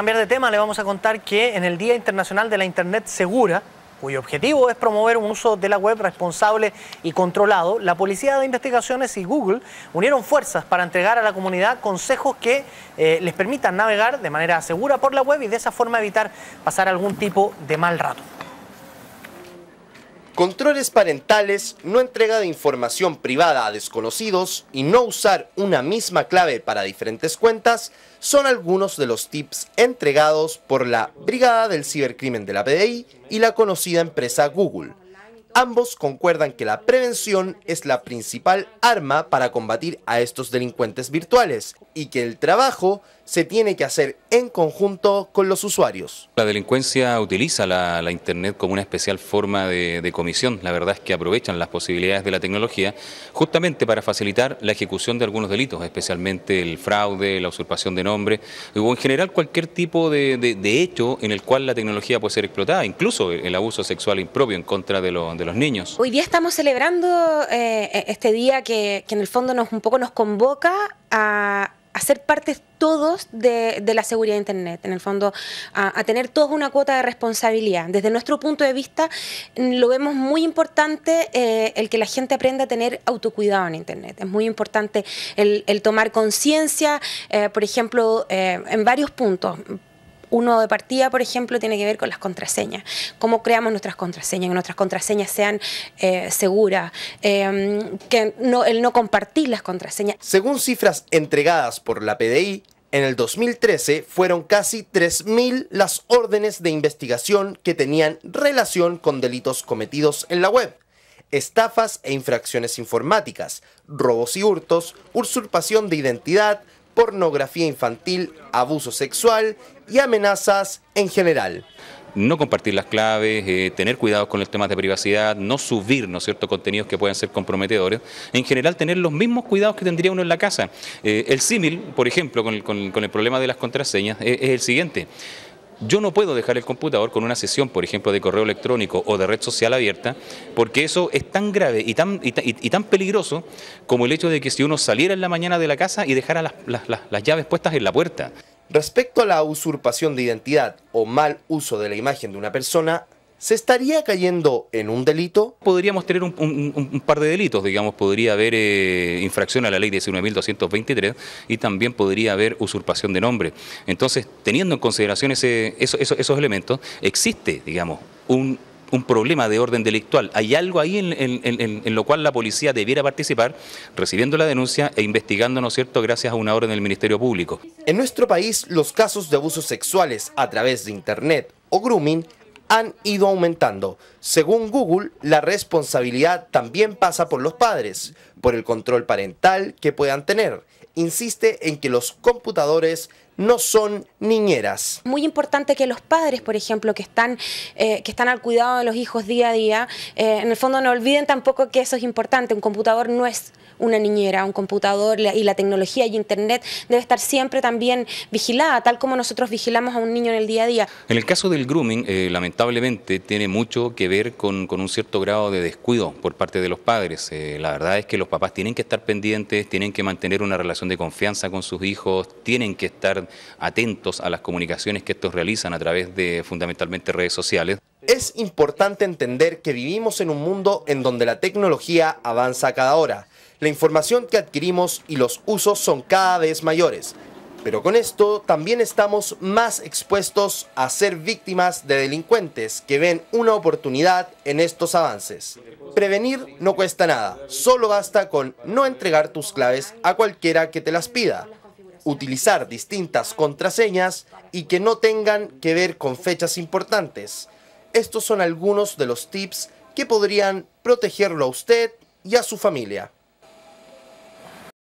Cambiar de tema, le vamos a contar que en el Día Internacional de la Internet Segura, cuyo objetivo es promover un uso de la web responsable y controlado, la Policía de Investigaciones y Google unieron fuerzas para entregar a la comunidad consejos que eh, les permitan navegar de manera segura por la web y de esa forma evitar pasar algún tipo de mal rato. Controles parentales, no entrega de información privada a desconocidos y no usar una misma clave para diferentes cuentas son algunos de los tips entregados por la Brigada del Cibercrimen de la PDI y la conocida empresa Google Ambos concuerdan que la prevención es la principal arma para combatir a estos delincuentes virtuales y que el trabajo se tiene que hacer en conjunto con los usuarios. La delincuencia utiliza la, Internet como una especial forma de, comisión. La verdad es que aprovechan las posibilidades de la tecnología justamente para facilitar la ejecución de algunos delitos, especialmente el fraude, la usurpación de nombre o en general cualquier tipo de, hecho en el cual la tecnología puede ser explotada, incluso el, abuso sexual impropio en contra de los de los niños. Hoy día estamos celebrando eh, eh, este día que, en el fondo nos un poco nos convoca a, hacer ser todos de, la seguridad de Internet, en el fondo, a, tener todos una cuota de responsabilidad. Desde nuestro punto de vista, lo vemos muy importante eh, el que la gente aprenda a tener autocuidado en Internet. Es muy importante el, tomar conciencia, por ejemplo, en varios puntos uno de partida, por ejemplo, tiene que ver con las contraseñas. Cómo creamos nuestras contraseñas, que nuestras contraseñas sean eh, seguras, em, que no, el no compartir las contraseñas. Según cifras entregadas por la PDI, en el 2013 fueron casi 3.000 las órdenes de investigación que tenían relación con delitos cometidos en la web estafas e infracciones informáticas, robos y hurtos, usurpación de identidad, pornografía infantil, abuso sexual y amenazas en general no compartir las claves, eh, tener cuidados con los temas de privacidad, no subir ¿no cierto? contenidos que puedan ser comprometedores, en general tener los mismos cuidados que tendría uno en la casa. Eh, el símil, por ejemplo, con, el problema de las contraseñas, eh, es el siguiente. Yo no puedo dejar el computador con una sesión, por ejemplo, de correo electrónico o de red social abierta, porque eso es tan grave y tan, y, tan peligroso como el hecho de que si uno saliera en la mañana de la casa y dejara las, las llaves puestas en la puerta. Respecto a la usurpación de identidad o mal uso de la imagen de una persona, ¿Se estaría cayendo en un delito? Podríamos tener un, par de delitos, digamos, podría haber eh, infracción a la ley 19.223 y también podría haber usurpación de nombre. Entonces, teniendo en consideración esos elementos, existe, digamos, un, problema de orden delictual. Hay algo ahí en, en, lo cual la policía debiera participar, recibiendo la denuncia e investigando, ¿no es cierto?, gracias a una orden del Ministerio Público. En nuestro país, los casos de abusos sexuales a través de Internet o grooming han ido aumentando. Según Google, la responsabilidad también pasa por los padres, por el control parental que puedan tener. Insiste en que los computadores no son niñeras. Muy importante que los padres, por ejemplo, que están, eh, que están al cuidado de los hijos día a día, eh, en el fondo no olviden tampoco que eso es importante. Un computador no es una niñera, un computador y la tecnología y Internet debe estar siempre también vigilada, tal como nosotros vigilamos a un niño en el día a día. En el caso del grooming, eh, lamentablemente tiene mucho que ver con, un cierto grado de descuido por parte de los padres. Eh, la verdad es que los papás tienen que estar pendientes, tienen que mantener una relación de confianza con sus hijos, tienen que estar atentos a las comunicaciones que estos realizan a través de fundamentalmente redes sociales. Es importante entender que vivimos en un mundo en donde la tecnología avanza a cada hora la información que adquirimos y los usos son cada vez mayores. Pero con esto también estamos más expuestos a ser víctimas de delincuentes que ven una oportunidad en estos avances. Prevenir no cuesta nada, solo basta con no entregar tus claves a cualquiera que te las pida, utilizar distintas contraseñas y que no tengan que ver con fechas importantes. Estos son algunos de los tips que podrían protegerlo a usted y a su familia.